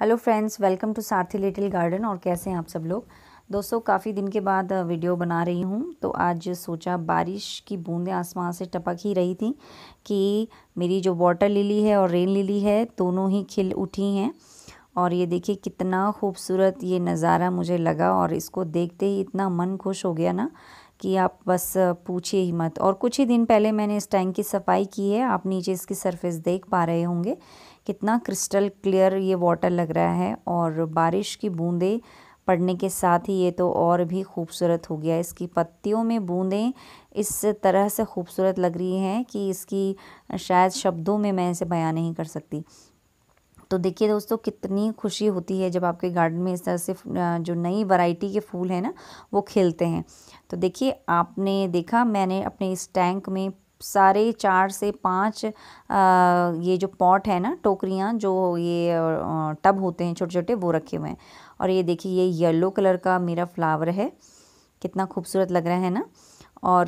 hello friends welcome to Sarathi little garden और कैसे हैं आप सब लोग दोस्तों काफ़ी दिन के बाद वीडियो बना रही हूँ तो आज सोचा बारिश की बूंदें आसमान से टपक ही रही थी कि मेरी जो वाटर लिली है और रेन लिली है दोनों ही खिल उठी हैं और ये देखिए कितना खूबसूरत ये नज़ारा मुझे लगा और इसको देखते ही इतना मन खुश हो गया ना कि आप बस पूछिए ही मत और कुछ ही दिन पहले मैंने इस टैंक की सफाई की है आप नीचे इसकी सरफेस देख पा रहे होंगे कितना क्रिस्टल क्लियर ये वाटर लग रहा है और बारिश की बूंदें पड़ने के साथ ही ये तो और भी खूबसूरत हो गया इसकी पत्तियों में बूंदें इस तरह से खूबसूरत लग रही हैं कि इसकी शायद शब्दों में मैं इसे बयां नहीं कर सकती तो देखिए दोस्तों कितनी खुशी होती है जब आपके गार्डन में इस तरह से जो नई वैरायटी के फूल हैं ना वो खिलते हैं तो देखिए आपने देखा मैंने अपने इस टैंक में सारे चार से पाँच ये जो पॉट है ना टोकरियाँ जो ये टब होते हैं छोटे छोटे वो रखे हुए हैं और ये देखिए ये येलो कलर का मेरा फ्लावर है कितना खूबसूरत लग रहा है ना और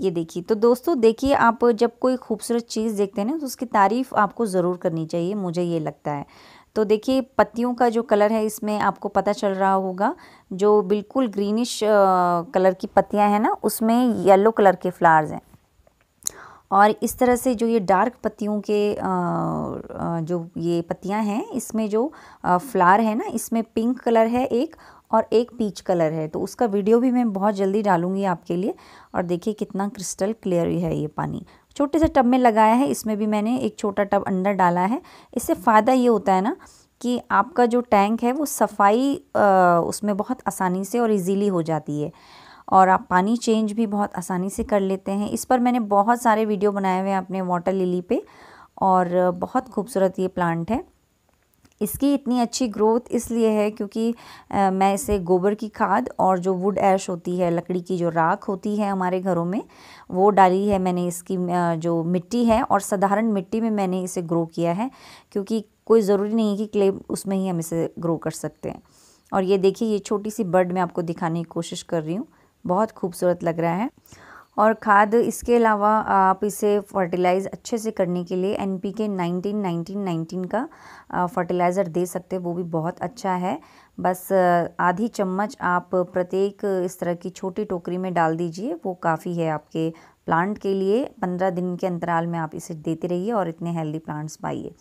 ये देखिए तो दोस्तों देखिए आप जब कोई खूबसूरत चीज़ देखते हैं ना तो उसकी तारीफ़ आपको ज़रूर करनी चाहिए मुझे ये लगता है तो देखिए पत्तियों का जो कलर है इसमें आपको पता चल रहा होगा जो बिल्कुल ग्रीनिश कलर की पत्तियां हैं ना उसमें येलो कलर के फ्लावर्स हैं और इस तरह से जो ये डार्क पत्तियों के जो ये पत्तियां हैं इसमें जो फ्लावर है ना इसमें पिंक कलर है एक और एक पीच कलर है तो उसका वीडियो भी मैं बहुत जल्दी डालूंगी आपके लिए और देखिए कितना क्रिस्टल क्लियर है ये पानी छोटे से टब में लगाया है इसमें भी मैंने एक छोटा टब अंडर डाला है इससे फ़ायदा ये होता है ना कि आपका जो टैंक है वो सफाई आ, उसमें बहुत आसानी से और इजीली हो जाती है और आप पानी चेंज भी बहुत आसानी से कर लेते हैं इस पर मैंने बहुत सारे वीडियो बनाए हुए हैं अपने वाटर लिली पे और बहुत खूबसूरत ये प्लांट है इसकी इतनी अच्छी ग्रोथ इसलिए है क्योंकि आ, मैं इसे गोबर की खाद और जो वुड ऐश होती है लकड़ी की जो राख होती है हमारे घरों में वो डाली है मैंने इसकी जो मिट्टी है और साधारण मिट्टी में मैंने इसे ग्रो किया है क्योंकि कोई ज़रूरी नहीं कि क्ले उसमें ही हम इसे ग्रो कर सकते हैं और ये देखिए ये छोटी सी बर्ड मैं आपको दिखाने की कोशिश कर रही हूँ बहुत खूबसूरत लग रहा है और खाद इसके अलावा आप इसे फर्टिलाइज़ अच्छे से करने के लिए N P K nineteen nineteen nineteen का फर्टिलाइज़र दे सकते हैं वो भी बहुत अच्छा है बस आधी चम्मच आप प्रत्येक इस तरह की छोटी टोकरी में डाल दीजिए वो काफ़ी है आपके प्लांट के लिए पंद्रह दिन के अंतराल में आप इसे देते रहिए और इतने हेल्दी प्लांट्स पाइए